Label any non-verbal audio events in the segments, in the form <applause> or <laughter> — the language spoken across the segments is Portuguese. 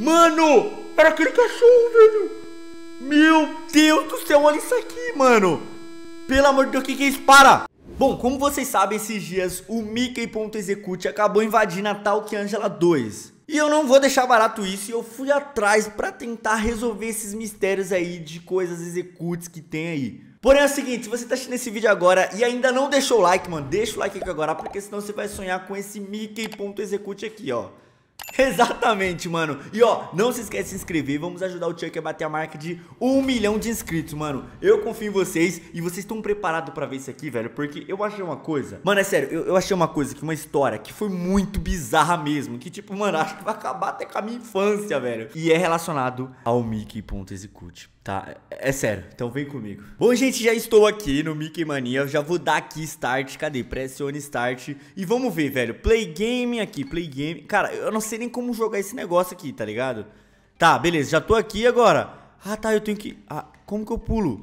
Mano, era aquele cachorro, velho. Meu Deus do céu, olha isso aqui, mano. Pelo amor de Deus, o que que é isso? Para! Bom, como vocês sabem, esses dias o Mickey.execute acabou invadindo a que Angela 2. E eu não vou deixar barato isso e eu fui atrás para tentar resolver esses mistérios aí de coisas executes que tem aí. Porém é o seguinte, se você tá assistindo esse vídeo agora e ainda não deixou o like, mano, deixa o like aqui agora, porque senão você vai sonhar com esse Mickey.execute aqui, ó. <laughs> Exatamente, mano. E ó, não se esquece de se inscrever. Vamos ajudar o Chuck a bater a marca de um milhão de inscritos, mano. Eu confio em vocês e vocês estão preparados pra ver isso aqui, velho. Porque eu achei uma coisa. Mano, é sério, eu, eu achei uma coisa aqui, uma história que foi muito bizarra mesmo. Que tipo, mano, <laughs> acho que vai acabar até com a minha infância, velho. E é relacionado ao Mickey.execute. Tá, é sério, então vem comigo. Bom, gente, já estou aqui no Mickey Mania, já vou dar aqui start, cadê? Pressione start e vamos ver, velho. Play game aqui, play game. Cara, eu não sei nem como jogar esse negócio aqui, tá ligado? Tá, beleza, já tô aqui agora. Ah, tá, eu tenho que... Ah, como que eu pulo?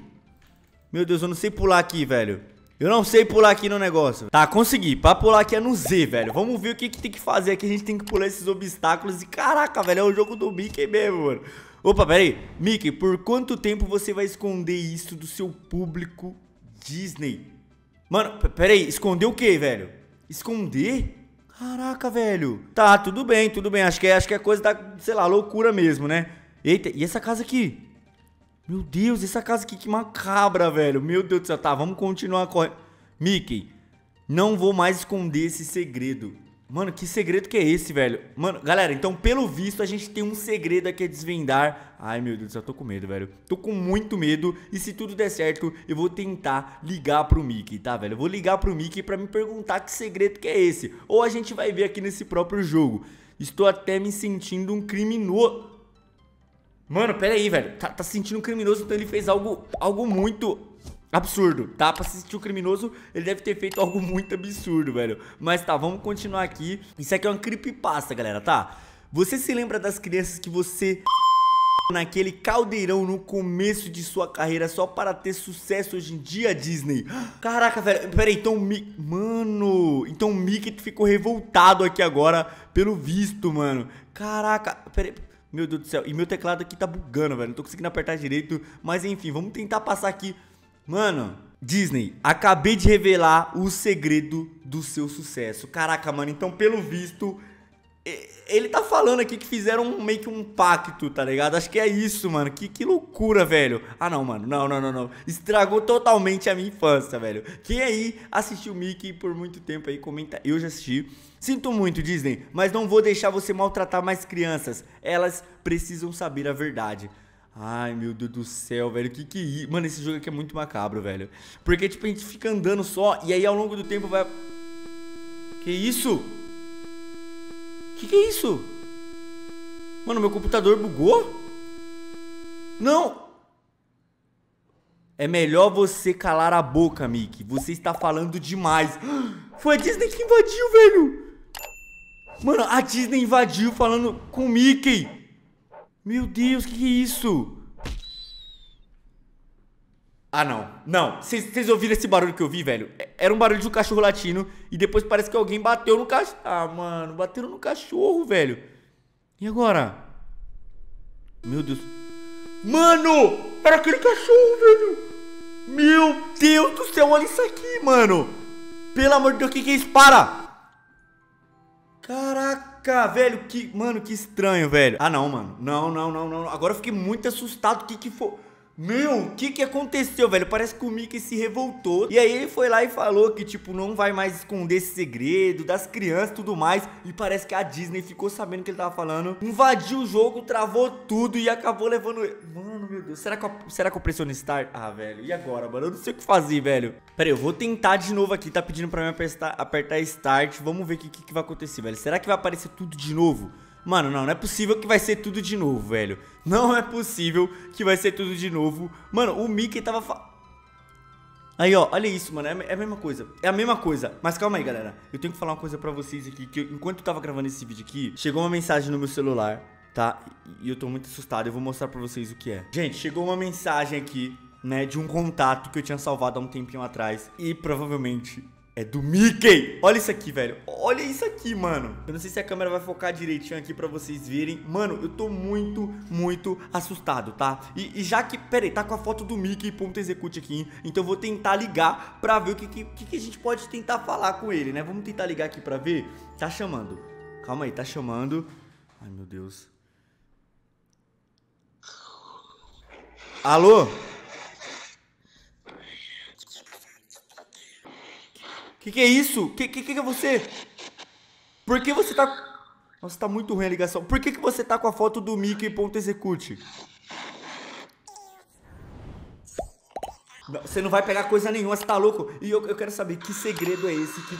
Meu Deus, eu não sei pular aqui, velho. Eu não sei pular aqui no negócio. Tá, consegui. Pra pular aqui é no Z, velho. Vamos ver o que, que tem que fazer aqui. A gente tem que pular esses obstáculos. E caraca, velho, é o jogo do Mickey mesmo, mano. Opa, peraí. Mickey, por quanto tempo você vai esconder isso do seu público Disney? Mano, peraí, esconder o que, velho? Esconder? Caraca, velho. Tá, tudo bem, tudo bem. Acho que é, acho que é coisa da, sei lá, loucura mesmo, né? Eita, e essa casa aqui? Meu Deus, essa casa aqui que macabra, velho. Meu Deus do céu. Tá, vamos continuar correndo. Mickey, não vou mais esconder esse segredo. Mano, que segredo que é esse, velho? Mano, galera, então pelo visto a gente tem um segredo aqui a desvendar. Ai, meu Deus, eu tô com medo, velho. Tô com muito medo e se tudo der certo, eu vou tentar ligar pro Mickey, tá, velho? Eu vou ligar pro Mickey pra me perguntar que segredo que é esse. Ou a gente vai ver aqui nesse próprio jogo. Estou até me sentindo um criminoso. Mano, pera aí, velho. Tá, tá sentindo um criminoso, então ele fez algo, algo muito absurdo, tá? Pra assistir o criminoso, ele deve ter feito algo muito absurdo, velho. Mas tá, vamos continuar aqui. Isso aqui é uma creepypasta, galera, tá? Você se lembra das crianças que você <laughs> naquele caldeirão no começo de sua carreira só para ter sucesso hoje em dia, Disney. <gasps> Caraca, velho. Pera aí, então o Mickey... Mano, então o Mickey ficou revoltado aqui agora pelo visto, mano. Caraca, pera aí. Meu Deus do céu. E meu teclado aqui tá bugando, velho. Não tô conseguindo apertar direito. Mas enfim, vamos tentar passar aqui Mano, Disney, acabei de revelar o segredo do seu sucesso. Caraca, mano, então pelo visto. Ele tá falando aqui que fizeram meio que um pacto, tá ligado? Acho que é isso, mano. Que, que loucura, velho. Ah, não, mano. Não, não, não, não. Estragou totalmente a minha infância, velho. Quem aí assistiu Mickey por muito tempo aí, comenta. Eu já assisti. Sinto muito, Disney, mas não vou deixar você maltratar mais crianças. Elas precisam saber a verdade. Ai, meu Deus do céu, velho. Que que. É mano, esse jogo aqui é muito macabro, velho. Porque, tipo, a gente fica andando só e aí ao longo do tempo vai. Que isso? Que que é isso? Mano, meu computador bugou? Não! É melhor você calar a boca, Mickey. Você está falando demais. <gasps> Foi a Disney que invadiu, velho! Mano, a Disney invadiu falando com o Mickey. Meu Deus, que que é isso? Ah, não. Não. Vocês ouviram esse barulho que eu vi, velho? É, era um barulho de um cachorro latindo e depois parece que alguém bateu no cachorro. Ah, mano, bateram no cachorro, velho. E agora? Meu Deus. Mano, era aquele cachorro, velho. Meu Deus do céu, olha isso aqui, mano. Pelo amor de Deus, o que que é isso? Para! Caraca. Cara, velho, que. Mano, que estranho, velho. Ah, não, mano. Não, não, não, não. Agora eu fiquei muito assustado. O que que foi. Meu, o que que aconteceu, velho? Parece que o Mickey se revoltou. E aí ele foi lá e falou que, tipo, não vai mais esconder esse segredo das crianças e tudo mais. E parece que a Disney ficou sabendo o que ele tava falando. Invadiu o jogo, travou tudo e acabou levando... Mano, meu Deus. Será que eu, será que eu pressiono start? Ah, velho. E agora, mano? Eu não sei o que fazer, velho. Pera aí, eu vou tentar de novo aqui. Tá pedindo pra mim apertar, apertar start. Vamos ver o que, que, que vai acontecer, velho. Será que vai aparecer tudo de novo? Mano, não, não é possível que vai ser tudo de novo, velho. Não é possível que vai ser tudo de novo. Mano, o Mickey tava... Fa... Aí, ó, olha isso, mano, é, é a mesma coisa, é a mesma coisa, mas calma aí, galera, eu tenho que falar uma coisa pra vocês aqui, que eu, enquanto eu tava gravando esse vídeo aqui, chegou uma mensagem no meu celular, tá, e eu tô muito assustado, eu vou mostrar pra vocês o que é. Gente, chegou uma mensagem aqui, né, de um contato que eu tinha salvado há um tempinho atrás, e provavelmente é do Mickey! Olha isso aqui, velho. Olha isso aqui, mano. Eu não sei se a câmera vai focar direitinho aqui pra vocês verem. Mano, eu tô muito, muito assustado, tá? E, e já que... Pera aí, tá com a foto do Mickey ponto execute aqui, hein? Então eu vou tentar ligar pra ver o que, que, que a gente pode tentar falar com ele, né? Vamos tentar ligar aqui pra ver. Tá chamando. Calma aí, tá chamando. Ai, meu Deus. Alô? Alô? Que que é isso? Que que, que é você? Por que você tá... Nossa, tá muito ruim a ligação. Por que que você tá com a foto do Mickey ponto execute? você não vai pegar coisa nenhuma, você tá louco? E eu, eu quero saber, que segredo é esse que...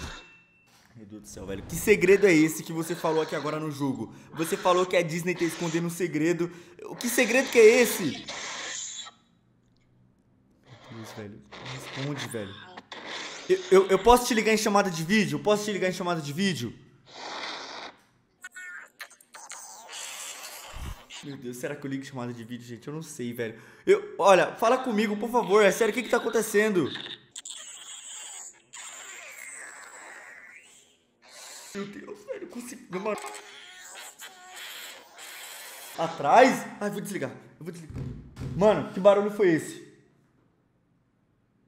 Meu Deus do céu, velho. Que segredo é esse que você falou aqui agora no jogo? Você falou que a Disney tá escondendo um segredo. Que segredo que é esse? Meu Deus, velho. Responde, velho. Eu, eu, posso te ligar em chamada de vídeo? Posso te ligar em chamada de vídeo? Meu Deus, será que eu ligo em chamada de vídeo, gente? Eu não sei, velho. Eu, olha, fala comigo, por favor. É sério, o que que tá acontecendo? Meu Deus, velho, eu consigo... Mano. Atrás? Ai, ah, vou desligar. Eu vou desligar. Mano, que barulho foi esse?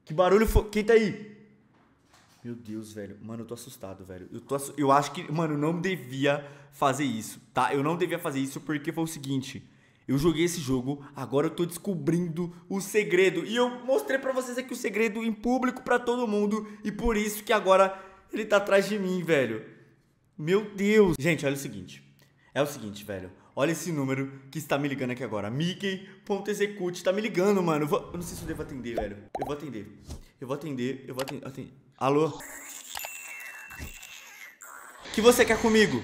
Que barulho foi? Quem tá aí? Meu Deus, velho. Mano, eu tô assustado, velho. Eu, tô eu acho que, mano, eu não devia fazer isso, tá? Eu não devia fazer isso porque foi o seguinte. Eu joguei esse jogo, agora eu tô descobrindo o segredo. E eu mostrei para vocês aqui o segredo em público para todo mundo. E por isso que agora ele tá atrás de mim, velho. Meu Deus. Gente, olha o seguinte. É o seguinte, velho. Olha esse número que está me ligando aqui agora. Mickey.execute. Tá me ligando, mano. Eu, vou... eu não sei se eu devo atender, velho. Eu vou atender. Eu vou atender. Eu vou atender. Eu atender. Alô? O que você quer comigo?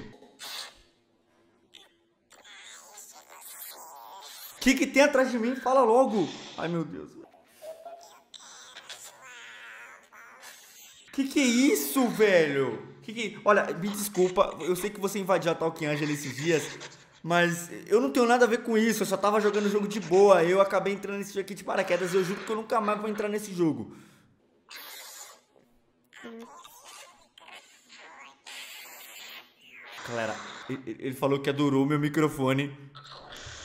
O que, que tem atrás de mim? Fala logo! Ai meu Deus. Que que é isso, velho? Que que... Olha, me desculpa, eu sei que você invadiu a Talk Angel esses dias, mas eu não tenho nada a ver com isso, eu só tava jogando o jogo de boa, eu acabei entrando nesse jogo aqui de paraquedas, eu juro que eu nunca mais vou entrar nesse jogo. Galera, ele falou que adorou o meu microfone.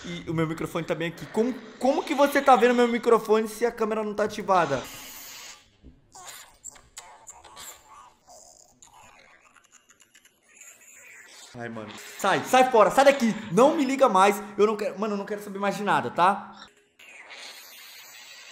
E o meu microfone tá bem aqui. Como, como que você tá vendo meu microfone se a câmera não tá ativada? Ai, mano. Sai, sai fora, sai daqui. Não me liga mais. Eu não quero. Mano, eu não quero saber mais de nada, tá?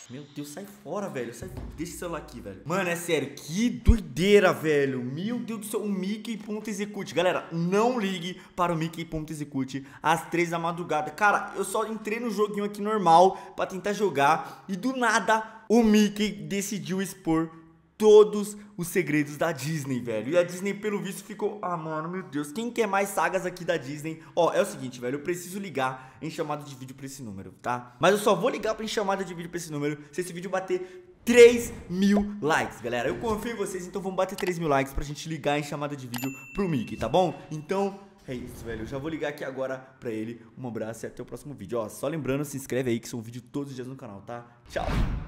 Meu Deus, sai fora, velho. Sai, deixa o celular aqui, velho. Mano, é sério, que doideira, velho. Meu Deus do céu, o Mickey.execute. Galera, não ligue para o Mickey.execute às três da madrugada. Cara, eu só entrei no joguinho aqui normal para tentar jogar e do nada o Mickey decidiu expor todos os segredos da Disney, velho. E a Disney, pelo visto, ficou. Ah, mano, meu Deus, quem quer mais sagas aqui da Disney? Ó, é o seguinte, velho, eu preciso ligar em chamada de vídeo pra esse número, tá? Mas eu só vou ligar pra em chamada de vídeo pra esse número se esse vídeo bater 3 mil likes, galera. Eu confio em vocês, então vamos bater 3 mil likes pra gente ligar em chamada de vídeo pro Mickey, tá bom? Então. É isso, velho. Eu já vou ligar aqui agora pra ele. Um abraço e até o próximo vídeo. Ó, só lembrando, se inscreve aí que são vídeos todos os dias no canal, tá? Tchau!